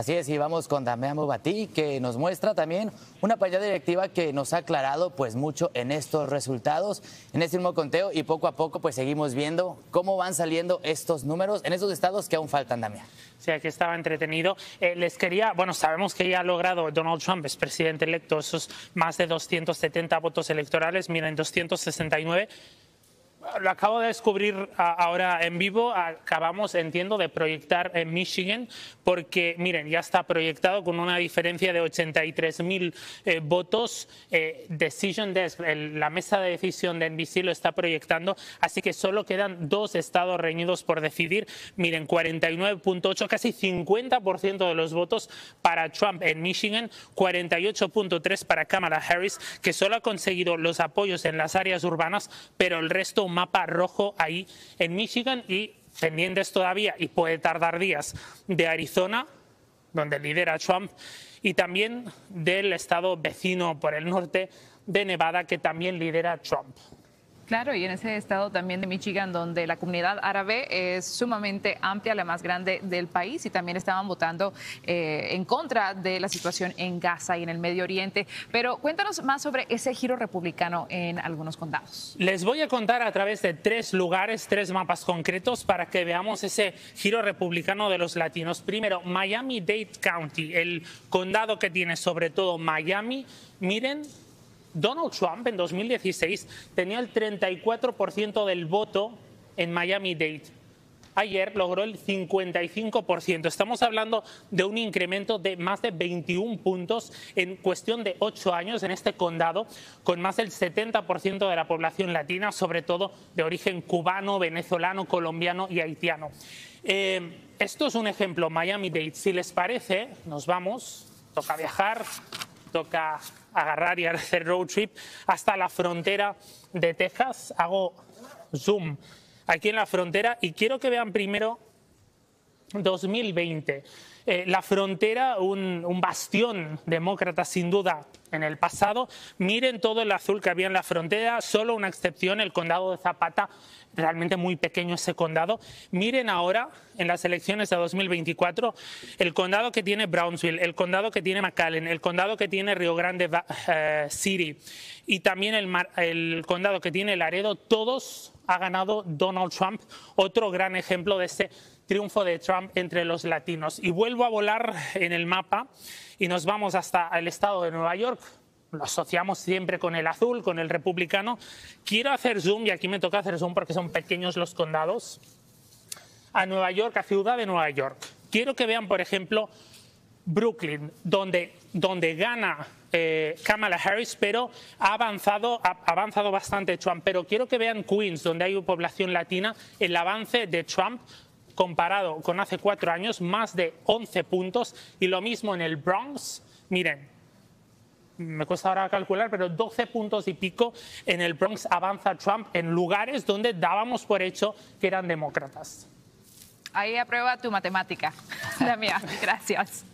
Así es, y vamos con Damián Mubatí, que nos muestra también una paella directiva que nos ha aclarado pues mucho en estos resultados, en este mismo conteo, y poco a poco pues seguimos viendo cómo van saliendo estos números en esos estados que aún faltan, Damián. Sí, aquí estaba entretenido. Eh, les quería, bueno, sabemos que ya ha logrado Donald Trump, es presidente electo, esos más de 270 votos electorales, miren, 269 lo acabo de descubrir ahora en vivo. Acabamos, entiendo, de proyectar en Michigan, porque miren, ya está proyectado con una diferencia de 83 mil eh, votos. Eh, decision Desk, la mesa de decisión de NBC lo está proyectando, así que solo quedan dos estados reñidos por decidir. Miren, 49.8, casi 50% de los votos para Trump en Michigan, 48.3 para Kamala Harris, que solo ha conseguido los apoyos en las áreas urbanas, pero el resto un mapa rojo ahí en Michigan y pendientes todavía, y puede tardar días, de Arizona, donde lidera Trump, y también del estado vecino por el norte de Nevada, que también lidera Trump. Claro, y en ese estado también de Michigan, donde la comunidad árabe es sumamente amplia, la más grande del país, y también estaban votando eh, en contra de la situación en Gaza y en el Medio Oriente. Pero cuéntanos más sobre ese giro republicano en algunos condados. Les voy a contar a través de tres lugares, tres mapas concretos, para que veamos ese giro republicano de los latinos. Primero, Miami-Dade County, el condado que tiene sobre todo Miami. Miren Donald Trump en 2016 tenía el 34% del voto en Miami-Dade. Ayer logró el 55%. Estamos hablando de un incremento de más de 21 puntos en cuestión de 8 años en este condado, con más del 70% de la población latina, sobre todo de origen cubano, venezolano, colombiano y haitiano. Eh, esto es un ejemplo, Miami-Dade. Si les parece, nos vamos, toca viajar, toca agarrar y hacer road trip hasta la frontera de Texas. Hago zoom aquí en la frontera y quiero que vean primero 2020. Eh, la frontera, un, bastión demócrata sin duda en el pasado. Miren todo el azul que había en la frontera, solo una excepción, el condado de Zapata, realmente muy pequeño ese condado. Miren ahora, en las elecciones de 2024, el condado que tiene Brownsville, el condado que tiene McAllen, el condado que tiene Río Grande eh, City y también el, el condado que tiene Laredo, todos ha ganado Donald Trump, otro gran ejemplo de este triunfo de Trump entre los latinos. Y vuelvo a volar en el mapa y nos vamos hasta el estado de Nueva York, lo asociamos siempre con el azul, con el republicano. Quiero hacer zoom, y aquí me toca hacer zoom porque son pequeños los condados, a Nueva York, a Ciudad de Nueva York. Quiero que vean, por ejemplo, Brooklyn, donde, gana eh, Kamala Harris, pero ha avanzado, ha avanzado bastante Trump. Pero quiero que vean Queens, donde hay población latina, el avance de Trump comparado con hace cuatro años, más de 11 puntos, y lo mismo en el Bronx, miren, me cuesta ahora calcular, pero 12 puntos y pico en el Bronx avanza Trump en lugares donde dábamos por hecho que eran demócratas. Ahí aprueba tu matemática, la mía. Gracias.